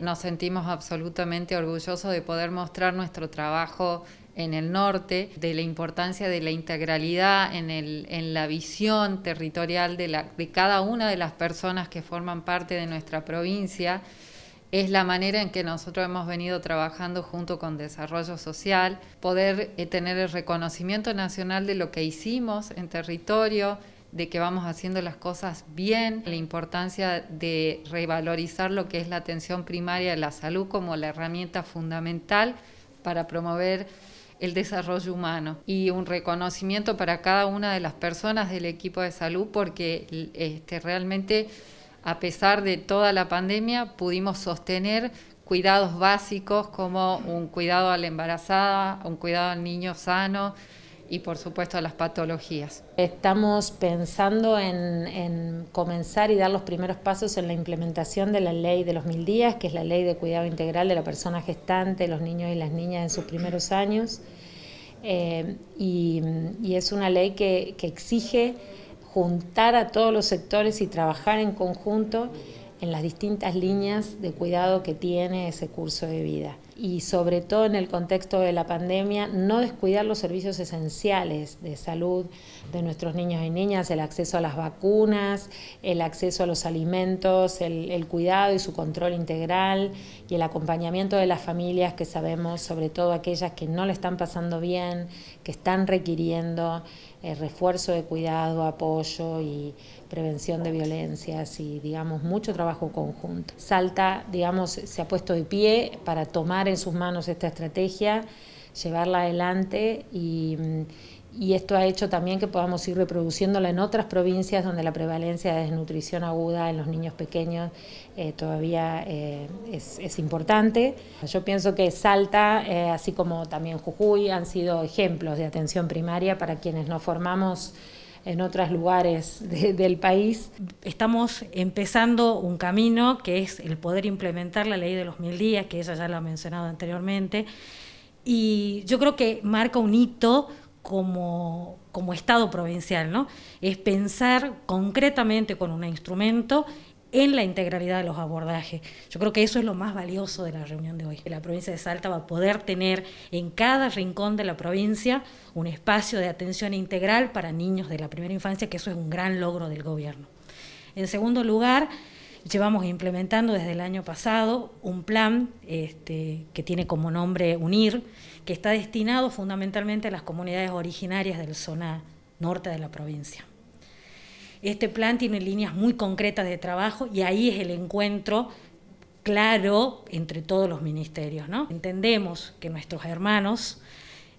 Nos sentimos absolutamente orgullosos de poder mostrar nuestro trabajo en el norte, de la importancia de la integralidad en, la visión territorial de, la, de cada una de las personas que forman parte de nuestra provincia. Es la manera en que nosotros hemos venido trabajando junto con desarrollo social, poder eh, tener el reconocimiento nacional de lo que hicimos en territorio, de que vamos haciendo las cosas bien, la importancia de revalorizar lo que es la atención primaria de la salud como la herramienta fundamental para promover el desarrollo humano y un reconocimiento para cada una de las personas del equipo de salud porque este, realmente a pesar de toda la pandemia pudimos sostener cuidados básicos como un cuidado a la embarazada, un cuidado al niño sano, y por supuesto las patologías. Estamos pensando en, comenzar y dar los primeros pasos en la implementación de la ley de los mil días, que es la ley de cuidado integral de la persona gestante, los niños y las niñas en sus primeros años. Eh, y, es una ley que, que exige juntar a todos los sectores y trabajar en conjunto en las distintas líneas de cuidado que tiene ese curso de vida y sobre todo en el contexto de la pandemia, no descuidar los servicios esenciales de salud de nuestros niños y niñas, el acceso a las vacunas, el acceso a los alimentos, el, cuidado y su control integral y el acompañamiento de las familias que sabemos, sobre todo aquellas que no le están pasando bien, que están requiriendo el eh, refuerzo de cuidado, apoyo y prevención de violencias y, digamos, mucho trabajo conjunto. Salta, digamos, se ha puesto de pie para tomar en sus manos esta estrategia, llevarla adelante mm, y, esto ha hecho también que podamos ir reproduciéndola en otras provincias donde la prevalencia de desnutrición aguda en los niños pequeños eh, todavía eh, es, importante. Yo pienso que Salta, eh, así como también Jujuy, han sido ejemplos de atención primaria para quienes nos formamos en otros lugares del país. Estamos empezando un camino que es el poder implementar la ley de los mil días, que ella ya lo ha mencionado anteriormente, y yo creo que marca un hito como, como Estado provincial, ¿no? Es pensar concretamente con un instrumento en la integralidad de los abordajes. Yo creo que eso es lo más valioso de la reunión de hoy. La provincia de Salta va a poder tener en cada rincón de la provincia un espacio de atención integral para niños de la primera infancia, que eso es un gran logro del gobierno. En segundo lugar, llevamos implementando desde el año pasado un plan este, que tiene como nombre UNIR, que está destinado fundamentalmente a las comunidades originarias del zona norte de la provincia. Este plan tiene líneas muy concretas de trabajo y ahí es el encuentro claro entre todos los ministerios. ¿no? Entendemos que nuestros hermanos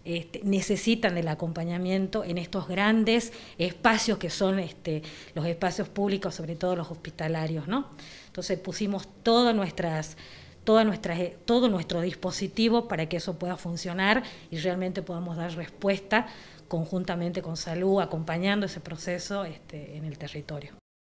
este, necesitan del acompañamiento en estos grandes espacios que son este, los espacios públicos, sobre todo los hospitalarios. ¿no? Entonces pusimos todas nuestras toda nuestra, eh, todo nuestro dispositivo para que eso pueda funcionar y realmente podamos dar respuesta conjuntamente con salud, acompañando ese proceso este, en el territorio.